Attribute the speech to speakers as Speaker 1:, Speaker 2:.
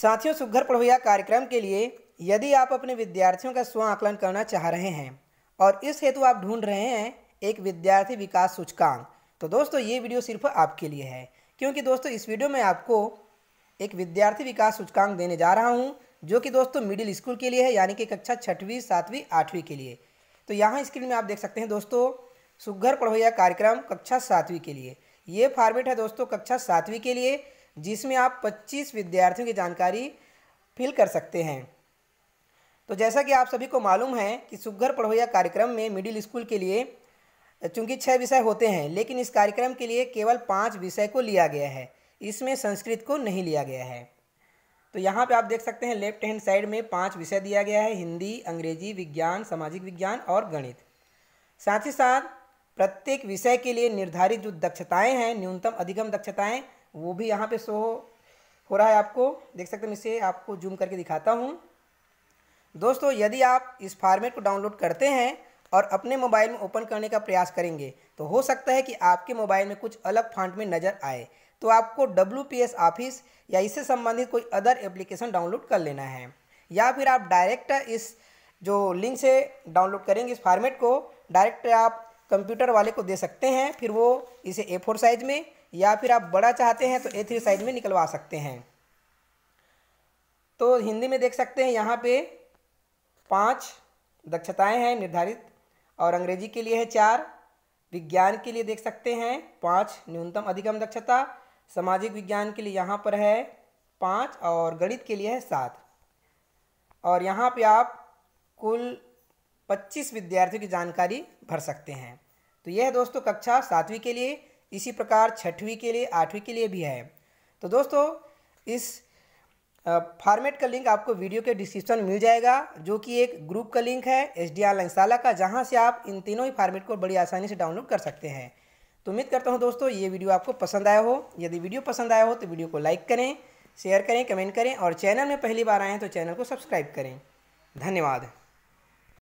Speaker 1: साथियों सुखघर पढ़ोया कार्यक्रम के लिए यदि आप अपने विद्यार्थियों का स्व आकलन करना चाह रहे हैं और इस हेतु आप ढूंढ रहे हैं एक विद्यार्थी विकास सूचकांक तो दोस्तों ये वीडियो सिर्फ आपके लिए है क्योंकि दोस्तों इस वीडियो में आपको एक विद्यार्थी विकास सूचकांक देने जा रहा हूँ जो कि दोस्तों मिडिल स्कूल के लिए है यानी कि कक्षा छठवीं सातवीं आठवीं के लिए तो यहाँ स्क्रीन में आप देख सकते हैं दोस्तों सुखघर पढ़ोया कार्यक्रम कक्षा सातवीं के लिए ये फॉर्मेट है दोस्तों कक्षा सातवीं के लिए जिसमें आप 25 विद्यार्थियों की जानकारी फिल कर सकते हैं तो जैसा कि आप सभी को मालूम है कि सुघर पढ़ोया कार्यक्रम में मिडिल स्कूल के लिए चूंकि छः विषय होते हैं लेकिन इस कार्यक्रम के लिए केवल पाँच विषय को लिया गया है इसमें संस्कृत को नहीं लिया गया है तो यहाँ पे आप देख सकते हैं लेफ्ट हैंड साइड में पांच विषय दिया गया है हिंदी अंग्रेजी विज्ञान सामाजिक विज्ञान और गणित साथ ही साथ प्रत्येक विषय के लिए निर्धारित जो दक्षताएं हैं न्यूनतम अधिगम दक्षताएं वो भी यहाँ पे शो हो रहा है आपको देख सकते हैं इसे आपको जूम करके दिखाता हूँ दोस्तों यदि आप इस फार्मेट को डाउनलोड करते हैं और अपने मोबाइल में ओपन करने का प्रयास करेंगे तो हो सकता है कि आपके मोबाइल में कुछ अलग फांट में नज़र आए तो आपको डब्ल्यू ऑफिस या इससे संबंधित कोई अदर एप्लीकेशन डाउनलोड कर लेना है या फिर आप डायरेक्ट इस जो लिंक से डाउनलोड करेंगे इस फार्मेट को डायरेक्ट आप कंप्यूटर वाले को दे सकते हैं फिर वो इसे ए फोर साइज़ में या फिर आप बड़ा चाहते हैं तो ए थ्री साइज में निकलवा सकते हैं तो हिंदी में देख सकते हैं यहाँ पे पाँच दक्षताएं हैं निर्धारित और अंग्रेजी के लिए है चार विज्ञान के लिए देख सकते हैं पाँच न्यूनतम अधिकम दक्षता सामाजिक विज्ञान के लिए यहाँ पर है पाँच और गणित के लिए है सात और यहाँ पे आप कुल पच्चीस विद्यार्थियों की जानकारी भर सकते हैं तो यह है दोस्तों कक्षा सातवीं के लिए इसी प्रकार छठवीं के लिए आठवीं के लिए भी है तो दोस्तों इस फॉर्मेट का लिंक आपको वीडियो के डिस्क्रिप्शन में मिल जाएगा जो कि एक ग्रुप का लिंक है एस डी आर लंगशाला का जहाँ से आप इन तीनों ही फॉर्मेट को बड़ी आसानी से डाउनलोड कर सकते हैं तो उम्मीद करता हूँ दोस्तों ये वीडियो आपको पसंद आया हो यदि वीडियो पसंद आया हो तो वीडियो को लाइक करें शेयर करें कमेंट करें और चैनल में पहली बार आएँ तो चैनल को सब्सक्राइब करें धन्यवाद